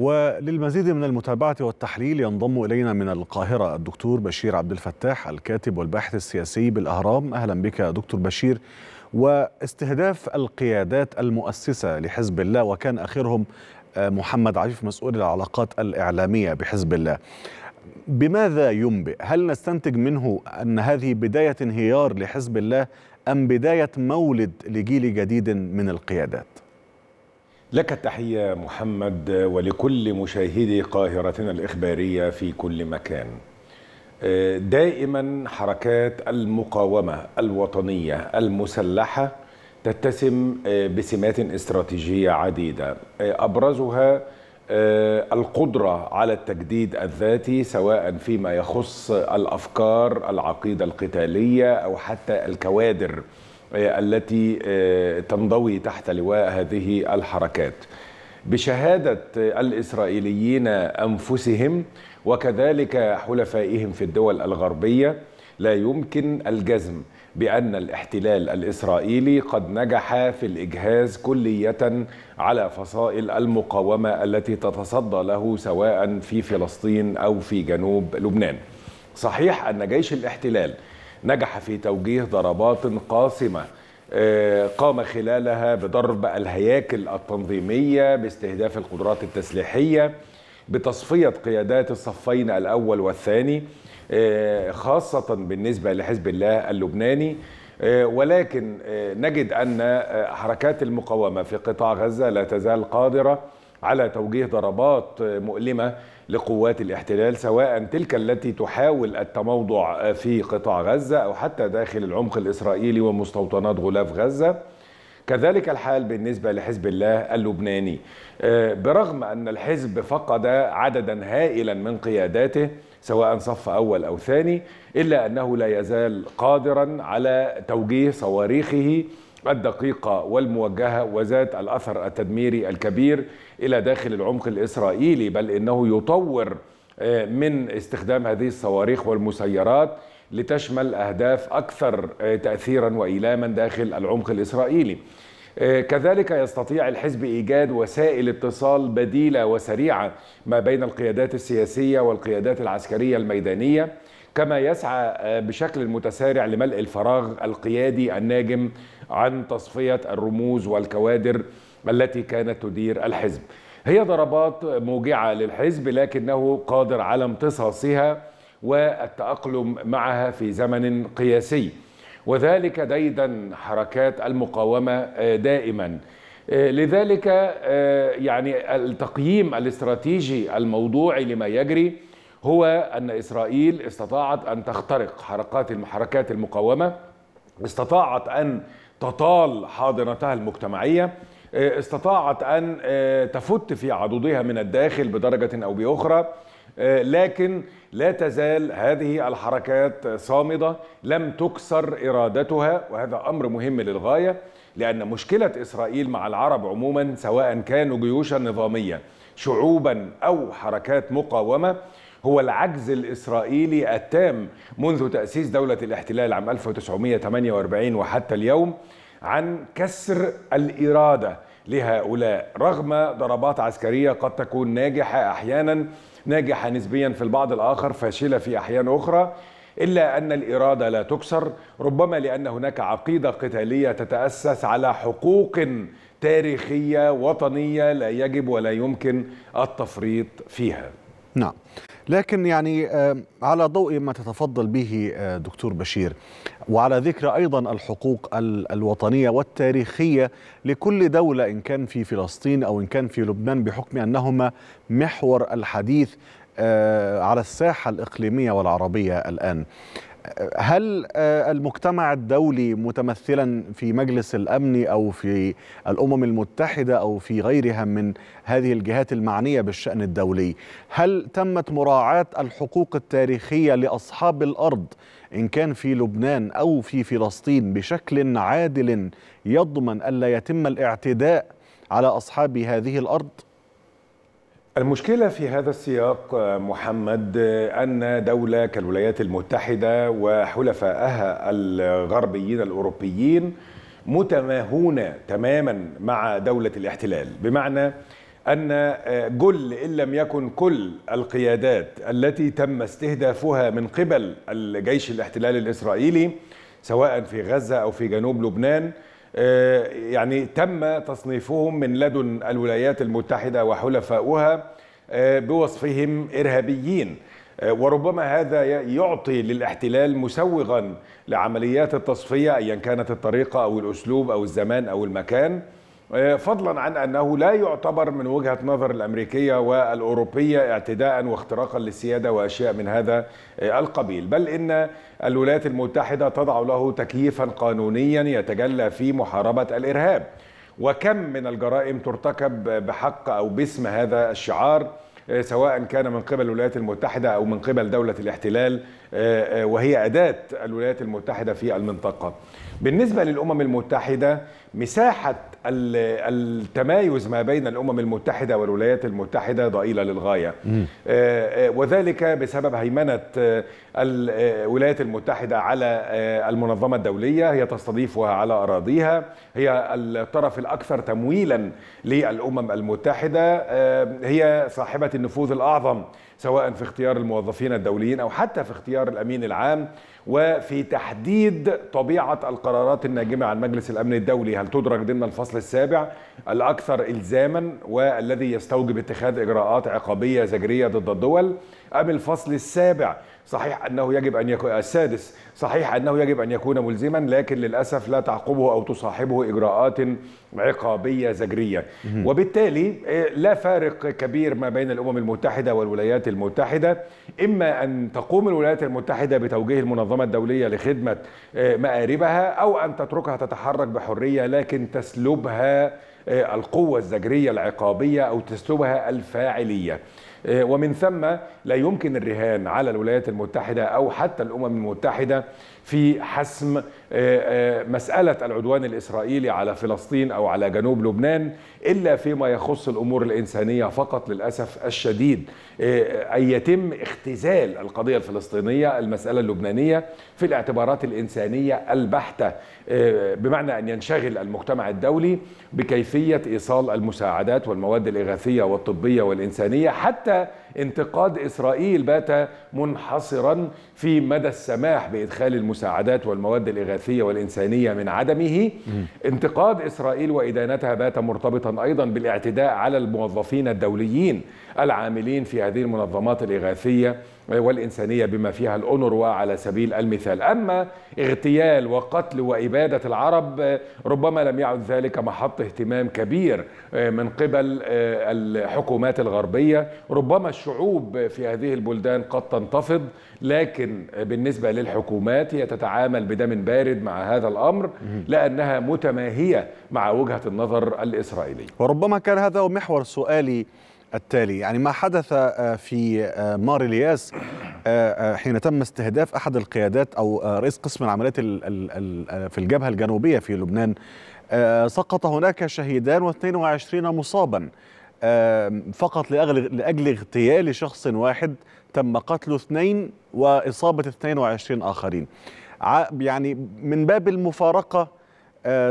وللمزيد من المتابعة والتحليل ينضم إلينا من القاهرة الدكتور بشير عبد الفتاح الكاتب والباحث السياسي بالأهرام أهلا بك دكتور بشير واستهداف القيادات المؤسسة لحزب الله وكان آخرهم آه، محمد عفيف مسؤول العلاقات الإعلامية بحزب الله بماذا ينبئ؟ هل نستنتج منه أن هذه بداية انهيار لحزب الله أم بداية مولد لجيل جديد من القيادات؟ لك التحية محمد ولكل مشاهدي قاهرتنا الإخبارية في كل مكان دائما حركات المقاومة الوطنية المسلحة تتسم آه، بسمات استراتيجية عديدة آه، أبرزها آه، القدرة على التجديد الذاتي سواء فيما يخص الأفكار العقيدة القتالية أو حتى الكوادر آه، التي آه، تنضوي تحت لواء هذه الحركات بشهادة آه، الإسرائيليين أنفسهم وكذلك حلفائهم في الدول الغربية لا يمكن الجزم بأن الاحتلال الإسرائيلي قد نجح في الإجهاز كلية على فصائل المقاومة التي تتصدى له سواء في فلسطين أو في جنوب لبنان صحيح أن جيش الاحتلال نجح في توجيه ضربات قاصمة آه، قام خلالها بضرب الهياكل التنظيمية باستهداف القدرات التسليحية بتصفية قيادات الصفين الأول والثاني آه، خاصة بالنسبة لحزب الله اللبناني آه، ولكن نجد أن حركات المقاومة في قطاع غزة لا تزال قادرة على توجيه ضربات مؤلمة لقوات الاحتلال سواء تلك التي تحاول التموضع في قطاع غزة أو حتى داخل العمق الإسرائيلي ومستوطنات غلاف غزة كذلك الحال بالنسبة لحزب الله اللبناني آه، برغم أن الحزب فقد عددا هائلا من قياداته سواء صف أول أو ثاني إلا أنه لا يزال قادرا على توجيه صواريخه الدقيقة والموجهة وذات الأثر التدميري الكبير إلى داخل العمق الإسرائيلي بل إنه يطور آه، من استخدام هذه الصواريخ والمسيرات لتشمل أهداف أكثر آه، تأثيرا وإيلاما داخل العمق الإسرائيلي آه، كذلك يستطيع الحزب ايجاد وسائل اتصال بديله وسريعه ما بين القيادات السياسيه والقيادات العسكريه الميدانيه كما يسعى آه، بشكل متسارع لملء الفراغ القيادي الناجم عن تصفية الرموز والكوادر التي كانت تدير الحزب هي ضربات موجعة للحزب لكنه قادر على امتصاصها والتأقلم معها في زمن قياسي وذلك ديدا حركات المقاومة آه، دائما آه، لذلك يعني التقييم الاستراتيجي الموضوعي لما يجري هو أن إسرائيل استطاعت أن تخترق حركات حركات المقاومة استطاعت أن تطال حاضنتها المجتمعية آه، استطاعت أن آه، تفت في عضدها من الداخل بدرجة أو بأخرى آه، لكن لا تزال هذه الحركات صامدة لم تكسر إرادتها وهذا أمر مهم للغاية لأن مشكلة إسرائيل مع العرب عموما سواء كانوا جيوشا نظامية شعوبا أو حركات مقاومة هو العجز الإسرائيلي التام منذ تأسيس دولة الاحتلال عام 1948 وحتى اليوم عن كسر الإرادة لهؤلاء رغم ضربات عسكرية قد تكون ناجحة أحيانا ناجحة نسبيا في البعض الآخر فاشلة في أحيان أخرى إلا أن الإرادة لا تكسر ربما لأن هناك عقيدة قتالية تتأسس على حقوق تاريخية وطنية لا يجب ولا يمكن التفريط فيها نعم لكن يعني على ضوء ما تتفضل به آه، دكتور بشير وعلى ذكر أيضا الحقوق الوطنية والتاريخية لكل دولة إن كان في فلسطين أو إن كان في لبنان بحكم أنهما محور الحديث آه، على الساحة الإقليمية والعربية الآن هل آه، المجتمع الدولي متمثلا في مجلس الامن او في الامم المتحده او في غيرها من هذه الجهات المعنيه بالشان الدولي هل تمت مراعاه الحقوق التاريخيه لاصحاب الارض ان كان في لبنان او في فلسطين بشكل عادل يضمن الا يتم الاعتداء على اصحاب هذه الارض المشكلة في هذا السياق آه، محمد آه، أن دولة كالولايات المتحدة وحلفائها الغربيين الأوروبيين متماهون تماما مع دولة الاحتلال بمعنى أن جل آه، إن لم يكن كل القيادات التي تم استهدافها من قبل الجيش الاحتلال الإسرائيلي سواء في غزة أو في جنوب لبنان آه، يعني تم تصنيفهم من لدن الولايات المتحدة وحلفاؤها آه، بوصفهم إرهابيين آه، وربما هذا يعطي للاحتلال مسوغا لعمليات التصفية أيا كانت الطريقة أو الأسلوب أو الزمان أو المكان آه، فضلا عن انه لا يعتبر من وجهه نظر الامريكيه والاوروبيه اعتداء واختراقا للسياده واشياء من هذا آه، القبيل، بل ان الولايات المتحده تضع له تكييفا قانونيا يتجلى في محاربه الارهاب. وكم من الجرائم ترتكب بحق او باسم هذا الشعار آه، سواء كان من قبل الولايات المتحدة أو من قبل دولة الاحتلال آه، آه، وهي أداة الولايات المتحدة في المنطقة بالنسبة للأمم المتحدة مساحة التمايز ما بين الأمم المتحدة والولايات المتحدة ضئيلة للغاية وذلك بسبب هيمنة الولايات المتحدة على المنظمة الدولية هي تستضيفها على أراضيها هي الطرف الأكثر تمويلا للأمم المتحدة هي صاحبة النفوذ الأعظم سواء في اختيار الموظفين الدوليين أو حتى في اختيار الأمين العام وفي تحديد طبيعة القرارات الناجمة عن مجلس الأمن الدولي هل تدرك ضمن الفصل السابع الأكثر إلزاما والذي يستوجب اتخاذ إجراءات عقابية زجرية ضد الدول أم الفصل السابع صحيح أنه يجب أن يكون السادس صحيح أنه يجب أن يكون ملزما لكن للأسف لا تعقبه أو تصاحبه إجراءات عقابية زجرية وبالتالي إيه، لا فارق كبير ما بين الأمم المتحدة والولايات المتحدة إما أن تقوم الولايات المتحدة بتوجيه المنظمة الدولية لخدمة إيه، مآربها أو أن تتركها تتحرك بحرية لكن تسلبها إيه، القوة الزجرية العقابية أو تسلبها الفاعلية آه، ومن ثم لا يمكن الرهان على الولايات المتحدة أو حتى الأمم المتحدة في حسم آه، آه، مسألة العدوان الإسرائيلي على فلسطين أو على جنوب لبنان إلا فيما يخص الأمور الإنسانية فقط للأسف الشديد أن يتم اختزال القضية الفلسطينية المسألة اللبنانية في الاعتبارات الإنسانية البحتة بمعنى أن ينشغل المجتمع الدولي بكيفية إيصال المساعدات والمواد الإغاثية والطبية والإنسانية حتى حتى انتقاد اسرائيل بات منحصرا في مدى السماح بادخال المساعدات والمواد الاغاثيه والانسانيه من عدمه انتقاد اسرائيل وادانتها بات مرتبطا ايضا بالاعتداء على الموظفين الدوليين العاملين في هذه المنظمات الاغاثيه والإنسانية بما فيها الأونروا على سبيل المثال أما اغتيال وقتل وإبادة العرب ربما لم يعد ذلك محط اهتمام كبير آه، من قبل آه، الحكومات الغربية ربما الشعوب في هذه البلدان قد تنتفض لكن بالنسبة للحكومات هي تتعامل بدم بارد مع هذا الأمر لأنها متماهية مع وجهة النظر الإسرائيلية وربما كان هذا محور سؤالي التالي يعني ما حدث آه، في آه، مار الياس آه، حين تم استهداف أحد القيادات أو رئيس قسم العمليات في الجبهة الجنوبية في لبنان سقط هناك شهيدان و22 مصابا فقط لأجل اغتيال شخص واحد تم قتله اثنين وإصابة 22 آخرين يعني من باب المفارقة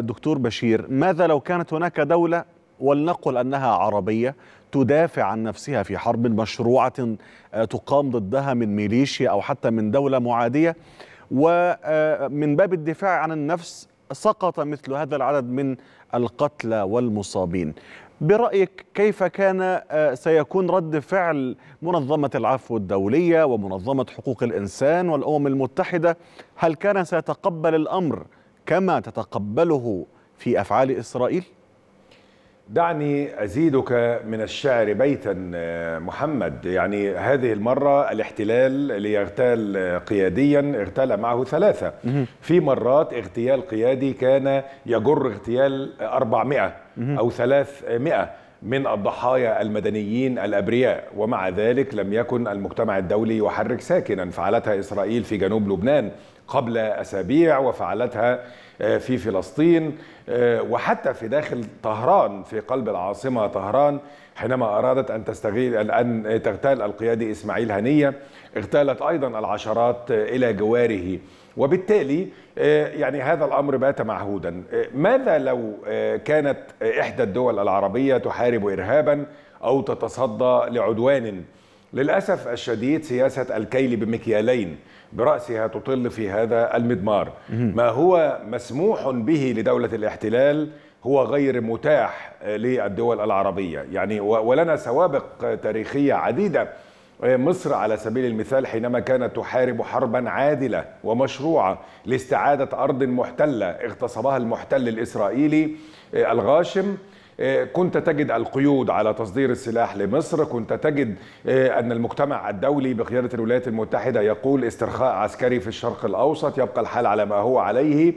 دكتور بشير ماذا لو كانت هناك دولة ولنقل انها عربيه تدافع عن نفسها في حرب مشروعه آه، تقام ضدها من ميليشيا او حتى من دوله معاديه ومن آه، باب الدفاع عن النفس سقط مثل هذا العدد من القتلى والمصابين برأيك كيف كان آه، سيكون رد فعل منظمة العفو الدولية ومنظمة حقوق الإنسان والأمم المتحدة هل كان سيتقبل الأمر كما تتقبله في أفعال إسرائيل؟ دعني أزيدك من الشعر بيتا آه، محمد يعني هذه المرة الاحتلال ليغتال قياديا اغتال معه ثلاثة في مرات اغتيال قيادي كان يجر اغتيال 400 أو 300 من الضحايا المدنيين الابرياء ومع ذلك لم يكن المجتمع الدولي يحرك ساكنا فعلتها اسرائيل في جنوب لبنان قبل اسابيع وفعلتها آه، في فلسطين آه، وحتى في داخل طهران في قلب العاصمه طهران حينما ارادت ان تستغيل ان تغتال القيادي اسماعيل هنيه اغتالت ايضا العشرات آه، الى جواره وبالتالي آه، يعني هذا الامر بات معهودا آه، ماذا لو آه، كانت احدى الدول العربيه تحارب ارهابا او تتصدى لعدوان للاسف الشديد سياسه الكيل بمكيالين براسها تطل في هذا المضمار ما هو مسموح به لدوله الاحتلال هو غير متاح للدول العربيه يعني ولنا سوابق تاريخيه عديده مصر على سبيل المثال حينما كانت تحارب حربا عادلة ومشروعة لاستعادة أرض محتلة اغتصبها المحتل الإسرائيلي آه، الغاشم آه، كنت تجد القيود على تصدير السلاح لمصر كنت تجد آه، أن المجتمع الدولي بقيادة الولايات المتحدة يقول استرخاء عسكري في الشرق الأوسط يبقى الحال على ما هو عليه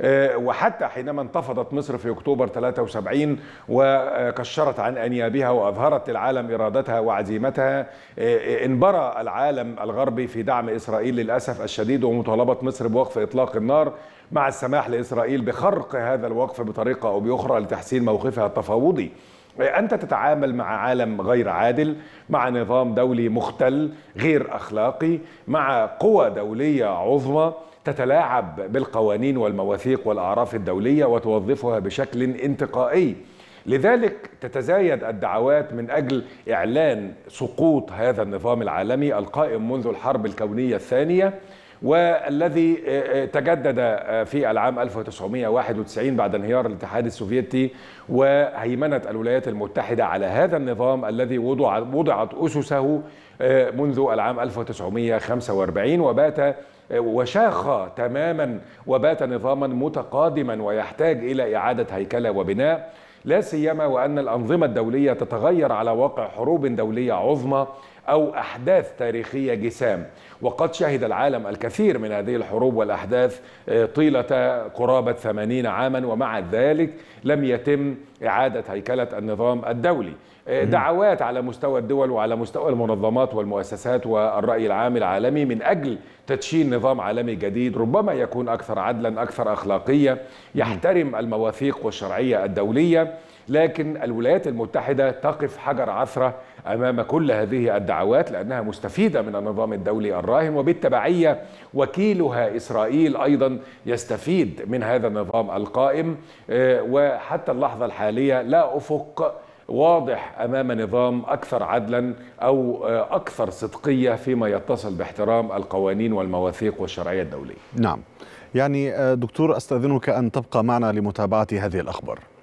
آه، وحتى حينما انتفضت مصر في أكتوبر 73 وكشرت عن أنيابها وأظهرت للعالم إرادتها وعزيمتها آه، آه، انبرى العالم الغربي في دعم إسرائيل للأسف الشديد ومطالبة مصر بوقف إطلاق النار مع السماح لإسرائيل بخرق هذا الوقف بطريقة أو بأخرى لتحسين موقفها التفاوضي أنت تتعامل مع عالم غير عادل مع نظام دولي مختل غير أخلاقي مع قوى دولية عظمى تتلاعب بالقوانين والمواثيق والاعراف الدوليه وتوظفها بشكل انتقائي لذلك تتزايد الدعوات من اجل اعلان سقوط هذا النظام العالمي القائم منذ الحرب الكونيه الثانيه والذي آه، آه، تجدد آه، في العام 1991 بعد انهيار الاتحاد السوفيتي وهيمنه الولايات المتحده على هذا النظام الذي وضعت اسسه منذ العام 1945 وبات وشاخ تماما وبات نظاما متقادما ويحتاج إلى إعادة هيكلة وبناء لا سيما وأن الأنظمة الدولية تتغير على واقع حروب دولية عظمى أو أحداث تاريخية جسام وقد شهد العالم الكثير من هذه الحروب والأحداث آه، طيلة قرابة 80 عاما ومع ذلك لم يتم إعادة هيكلة النظام الدولي آه، دعوات على مستوى الدول وعلى مستوى المنظمات والمؤسسات والرأي العام العالمي من أجل تدشين نظام عالمي جديد ربما يكون أكثر عدلا أكثر أخلاقية يحترم المواثيق والشرعية الدولية لكن الولايات المتحدة تقف حجر عثرة أمام كل هذه الدعوات لأنها مستفيدة من النظام الدولي الراهن وبالتبعية وكيلها إسرائيل أيضا يستفيد من هذا النظام القائم آه، وحتى اللحظة الحالية لا أفق واضح امام نظام اكثر عدلا او آه، اكثر صدقيه فيما يتصل باحترام القوانين والمواثيق والشرعيه الدوليه. نعم. يعني آه، دكتور استاذنك ان تبقى معنا لمتابعه هذه الاخبار.